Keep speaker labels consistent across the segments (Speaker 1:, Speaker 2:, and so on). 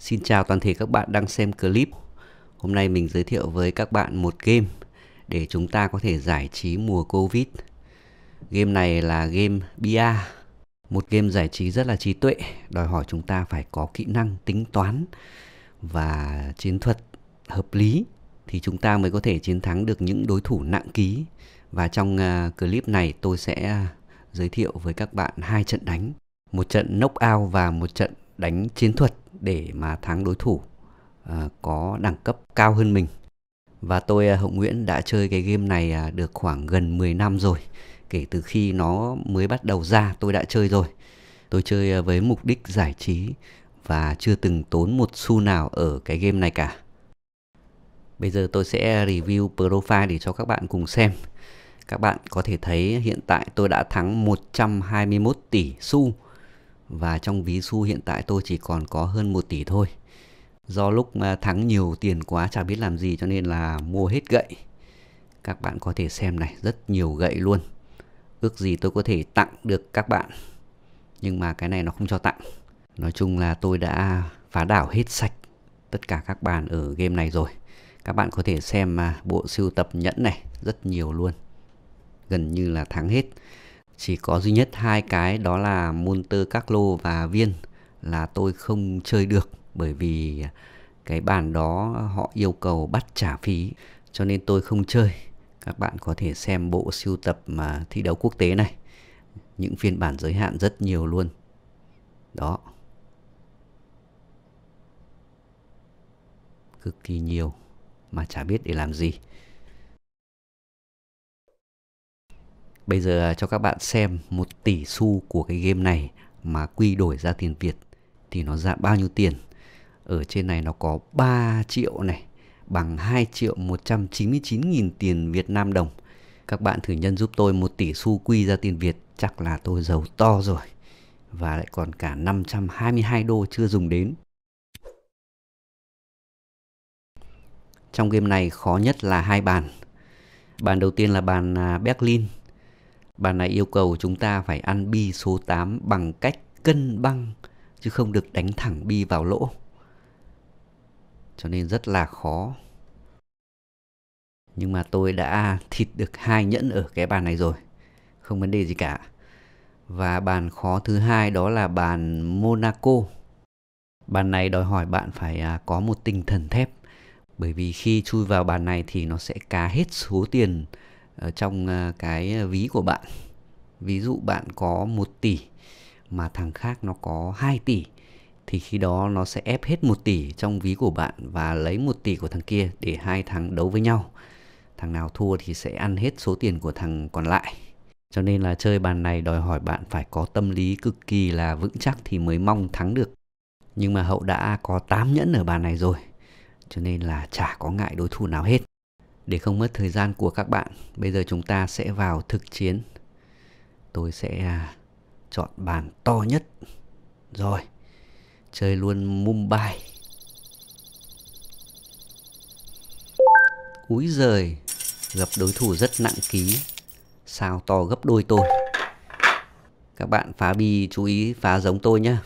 Speaker 1: Xin chào toàn thể các bạn đang xem clip. Hôm nay mình giới thiệu với các bạn một game để chúng ta có thể giải trí mùa Covid. Game này là game bia, một game giải trí rất là trí tuệ, đòi hỏi chúng ta phải có kỹ năng tính toán và chiến thuật hợp lý thì chúng ta mới có thể chiến thắng được những đối thủ nặng ký. Và trong à, clip này tôi sẽ giới thiệu với các bạn hai trận đánh, một trận knockout và một trận đánh chiến thuật để mà thắng đối thủ à, có đẳng cấp cao hơn mình và tôi à, Hồng Nguyễn đã chơi cái game này à, được khoảng gần 10 năm rồi kể từ khi nó mới bắt đầu ra tôi đã chơi rồi tôi chơi với mục đích giải trí và chưa từng tốn một xu nào ở cái game này cả bây giờ tôi sẽ review profile để cho các bạn cùng xem các bạn có thể thấy hiện tại tôi đã thắng 121 tỷ xu và trong ví xu hiện tại tôi chỉ còn có hơn 1 tỷ thôi. Do lúc mà thắng nhiều tiền quá chả biết làm gì cho nên là mua hết gậy. Các bạn có thể xem này, rất nhiều gậy luôn. Ước gì tôi có thể tặng được các bạn. Nhưng mà cái này nó không cho tặng. Nói chung là tôi đã phá đảo hết sạch tất cả các bàn ở game này rồi. Các bạn có thể xem mà bộ sưu tập nhẫn này, rất nhiều luôn. Gần như là thắng hết chỉ có duy nhất hai cái đó là Monte Carlo và Viên là tôi không chơi được bởi vì cái bàn đó họ yêu cầu bắt trả phí cho nên tôi không chơi các bạn có thể xem bộ sưu tập mà thi đấu quốc tế này những phiên bản giới hạn rất nhiều luôn đó cực kỳ nhiều mà chả biết để làm gì Bây giờ à, cho các bạn xem một tỷ xu của cái game này mà quy đổi ra tiền Việt thì nó ra bao nhiêu tiền. Ở trên này nó có 3 triệu này bằng 2 triệu 199 nghìn tiền Việt Nam đồng. Các bạn thử nhân giúp tôi một tỷ xu quy ra tiền Việt chắc là tôi giàu to rồi. Và lại còn cả 522 đô chưa dùng đến. Trong game này khó nhất là hai bàn. Bàn đầu tiên là bàn à, Berlin Bà này yêu cầu chúng ta phải ăn bi số 8 bằng cách cân băng chứ không được đánh thẳng bi vào lỗ. Cho nên rất là khó. Nhưng mà tôi đã thịt được hai nhẫn ở cái bàn này rồi. Không vấn đề gì cả. Và bàn khó thứ hai đó là bàn Monaco. Bàn này đòi hỏi bạn phải à, có một tinh thần thép bởi vì khi chui vào bàn này thì nó sẽ cá hết số tiền ở trong à, cái ví của bạn ví dụ bạn có 1 tỷ mà thằng khác nó có 2 tỷ thì khi đó nó sẽ ép hết 1 tỷ trong ví của bạn và lấy 1 tỷ của thằng kia để hai thằng đấu với nhau. Thằng nào thua thì sẽ ăn hết số tiền của thằng còn lại. Cho nên là chơi bàn này đòi hỏi bạn phải có tâm lý cực kỳ là vững chắc thì mới mong thắng được. Nhưng mà Hậu đã có 8 nhẫn ở bàn này rồi. Cho nên là chả có ngại đối thủ nào hết để không mất thời gian của các bạn bây giờ chúng ta sẽ vào thực chiến tôi sẽ à, chọn bàn to nhất rồi chơi luôn mumbai úi giời gặp đối thủ rất nặng ký sao to gấp đôi tôi các bạn phá bi chú ý phá giống tôi nhé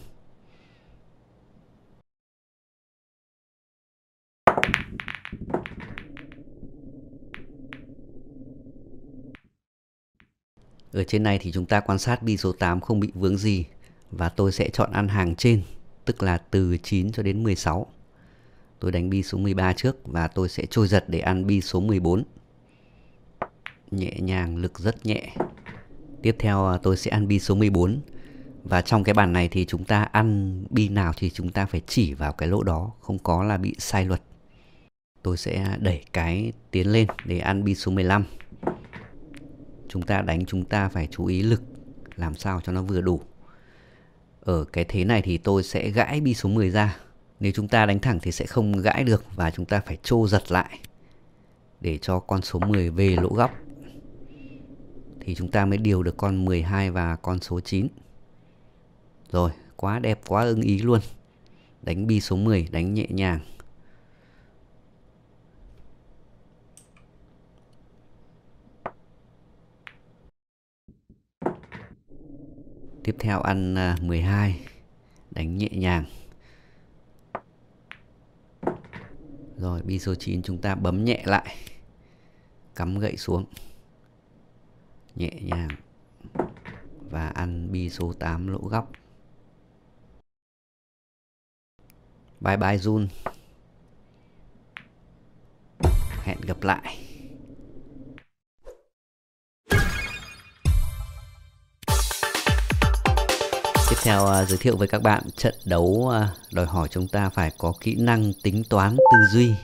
Speaker 1: Ở trên này thì chúng ta quan sát bi số 8 không bị vướng gì và tôi sẽ chọn ăn hàng trên, tức là từ 9 cho đến 16. Tôi đánh bi số 13 trước và tôi sẽ trôi giật để ăn bi số 14. Nhẹ nhàng, lực rất nhẹ. Tiếp theo à, tôi sẽ ăn bi số 14. Và trong cái bàn này thì chúng ta ăn bi nào thì chúng ta phải chỉ vào cái lỗ đó, không có là bị sai luật. Tôi sẽ đẩy cái tiến lên để ăn bi số 15 chúng ta đánh chúng ta phải chú ý lực làm sao cho nó vừa đủ ở cái thế này thì tôi sẽ gãi bi số 10 ra nếu chúng ta đánh thẳng thì sẽ không gãi được và chúng ta phải trô giật lại để cho con số 10 về lỗ góc thì chúng ta mới điều được con 12 và con số 9 rồi quá đẹp quá ưng ý luôn đánh bi số 10 đánh nhẹ nhàng Tiếp theo ăn 12 à, Đánh nhẹ nhàng Rồi bi số 9 chúng ta bấm nhẹ lại Cắm gậy xuống Nhẹ nhàng Và ăn bi số 8 lỗ góc Bye bye Jun Hẹn gặp lại Tiếp theo uh, giới thiệu với các bạn trận đấu uh, đòi hỏi chúng ta phải có kỹ năng tính toán tư duy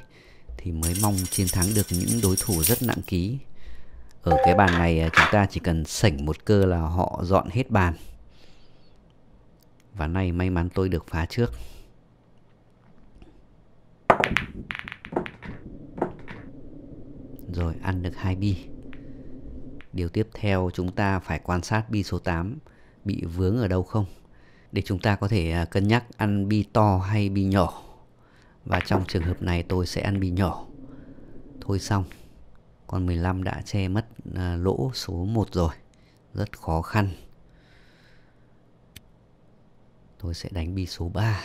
Speaker 1: thì mới mong chiến thắng được những đối thủ rất nặng ký. Ở cái bàn này uh, chúng ta chỉ cần sảnh một cơ là họ dọn hết bàn. Ván này may mắn tôi được phá trước. Rồi ăn được hai bi. Điều tiếp theo chúng ta phải quan sát bi số 8 bị vướng ở đâu không để chúng ta có thể à, cân nhắc ăn bi to hay bi nhỏ và trong trường hợp này tôi sẽ ăn bi nhỏ thôi xong con 15 đã che mất à, lỗ số 1 rồi rất khó khăn tôi sẽ đánh bi số 3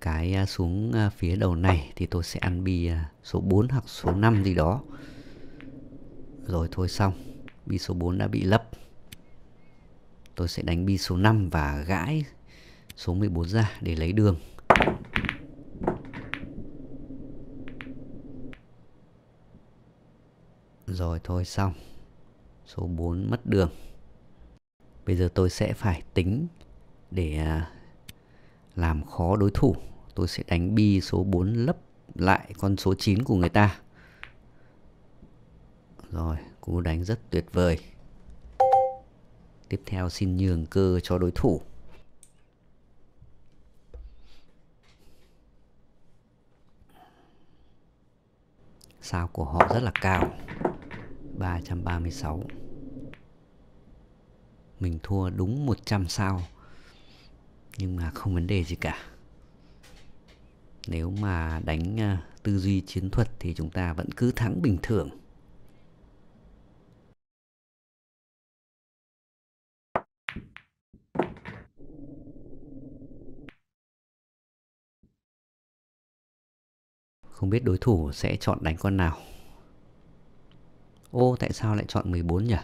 Speaker 1: cái à, xuống phía đầu này thì tôi sẽ ăn bi số 4 hoặc số 5 gì đó rồi thôi xong bi số 4 đã bị lấp tôi sẽ đánh bi số 5 và gãi số 14 ra để lấy đường Rồi thôi xong Số 4 mất đường Bây giờ tôi sẽ phải tính để à, làm khó đối thủ Tôi sẽ đánh bi số 4 lấp lại con số 9 của người ta Rồi, cú đánh rất tuyệt vời Tiếp theo xin nhường cơ cho đối thủ. Sao của họ rất là cao. 336. Mình thua đúng 100 sao. Nhưng mà không vấn đề gì cả. Nếu mà đánh à, tư duy chiến thuật thì chúng ta vẫn cứ thắng bình thường. Không biết đối thủ sẽ chọn đánh con nào Ô tại sao lại chọn 14 nhỉ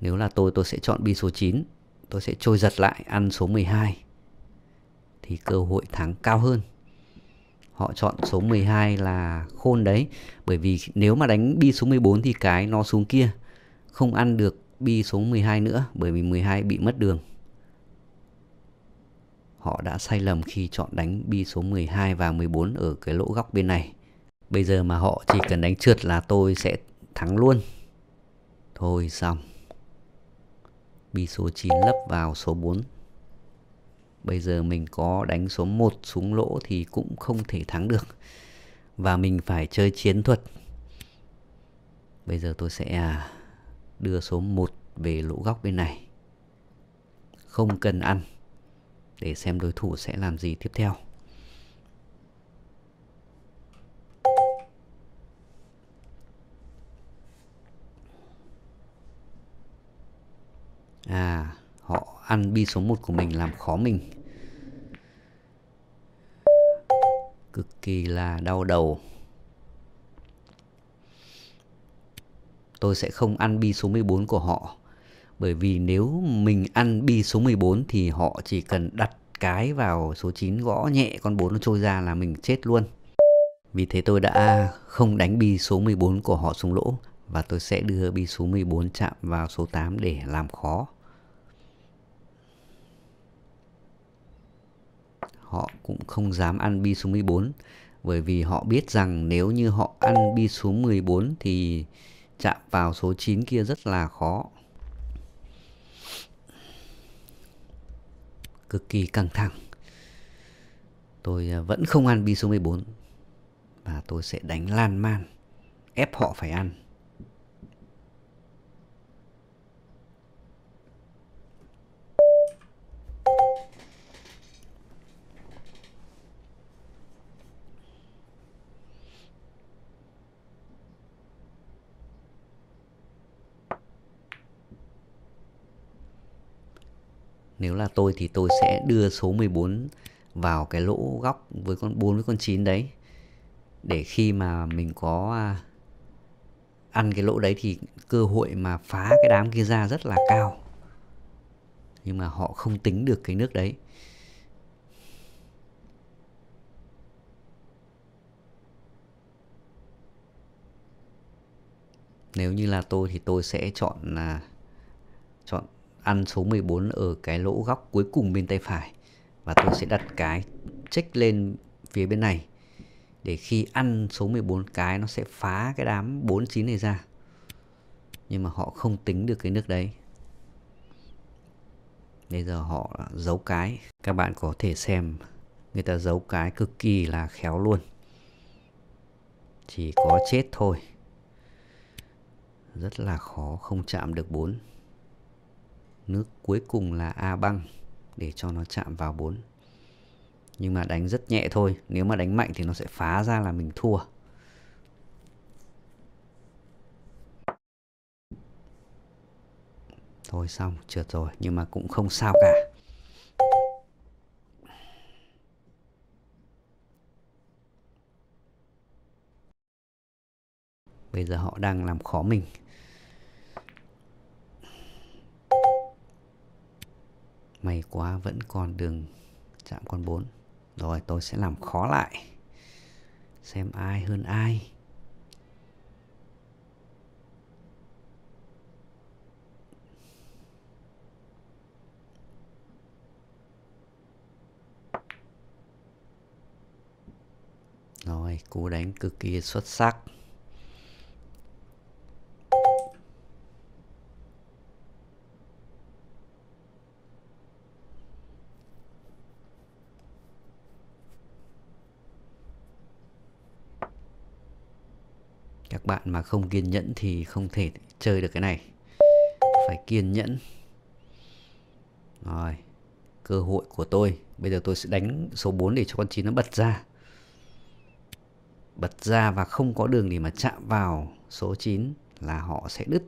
Speaker 1: Nếu là tôi tôi sẽ chọn bi số 9 Tôi sẽ trôi giật lại ăn số 12 Thì cơ hội thắng cao hơn Họ chọn số 12 là khôn đấy Bởi vì nếu mà đánh bi số 14 thì cái nó xuống kia Không ăn được bi số 12 nữa Bởi vì 12 bị mất đường họ đã sai lầm khi chọn đánh bi số 12 và 14 ở cái lỗ góc bên này. Bây giờ mà họ chỉ cần đánh trượt là tôi sẽ thắng luôn. Thôi xong. Bi số 9 lấp vào số 4. Bây giờ mình có đánh số 1 xuống lỗ thì cũng không thể thắng được. Và mình phải chơi chiến thuật. Bây giờ tôi sẽ à, đưa số 1 về lỗ góc bên này. Không cần ăn để xem đối thủ sẽ làm gì tiếp theo. À, họ ăn bi số 1 của mình làm khó mình. Cực kỳ là đau đầu. Tôi sẽ không ăn bi số 14 của họ. Bởi vì nếu mình ăn bi số 14 thì họ chỉ cần đặt cái vào số 9 gõ nhẹ con 4 nó trôi ra là mình chết luôn. Vì thế tôi đã không đánh bi số 14 của họ xuống lỗ và tôi sẽ đưa bi số 14 chạm vào số 8 để làm khó. Họ cũng không dám ăn bi số 14 bởi vì họ biết rằng nếu như họ ăn bi số 14 thì chạm vào số 9 kia rất là khó. cực kỳ căng thẳng. Tôi à, vẫn không ăn bi số 14 và tôi sẽ đánh lan man ép họ phải ăn. nếu là tôi thì tôi sẽ đưa số 14 vào cái lỗ góc với con 4 với con 9 đấy để khi mà mình có à, ăn cái lỗ đấy thì cơ hội mà phá cái đám kia ra rất là cao nhưng mà họ không tính được cái nước đấy nếu như là tôi thì tôi sẽ chọn là chọn ăn số 14 ở cái lỗ góc cuối cùng bên tay phải và tôi sẽ đặt cái check lên phía bên này để khi ăn số 14 cái nó sẽ phá cái đám 49 này ra nhưng mà họ không tính được cái nước đấy bây giờ họ giấu cái các bạn có thể xem người ta giấu cái cực kỳ là khéo luôn chỉ có chết thôi rất là khó không chạm được bốn nước cuối cùng là A băng để cho nó chạm vào 4 nhưng mà đánh rất nhẹ thôi nếu mà đánh mạnh thì nó sẽ phá ra là mình thua thôi xong trượt rồi nhưng mà cũng không sao cả bây giờ họ đang làm khó mình May quá vẫn còn đường chạm con 4 Rồi tôi sẽ làm khó lại Xem ai hơn ai Rồi, cú đánh cực kỳ xuất sắc các bạn mà không kiên nhẫn thì không thể chơi được cái này phải kiên nhẫn rồi cơ hội của tôi bây giờ tôi sẽ đánh số 4 để cho con chín nó bật ra bật ra và không có đường để mà chạm vào số 9 là họ sẽ đứt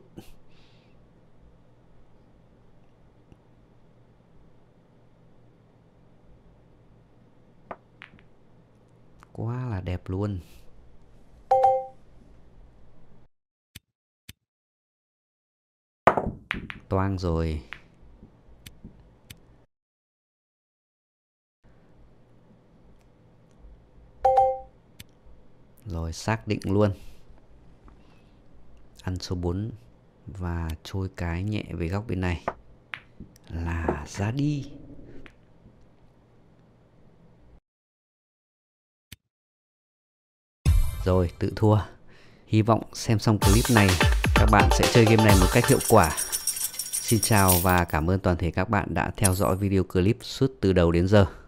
Speaker 1: quá là đẹp luôn toang rồi rồi xác định luôn ăn số 4 và trôi cái nhẹ về góc bên này là ra đi rồi tự thua hy vọng xem xong clip này các bạn sẽ chơi game này một cách hiệu quả Xin chào và cảm ơn toàn thể các bạn đã theo dõi video clip suốt từ đầu đến giờ.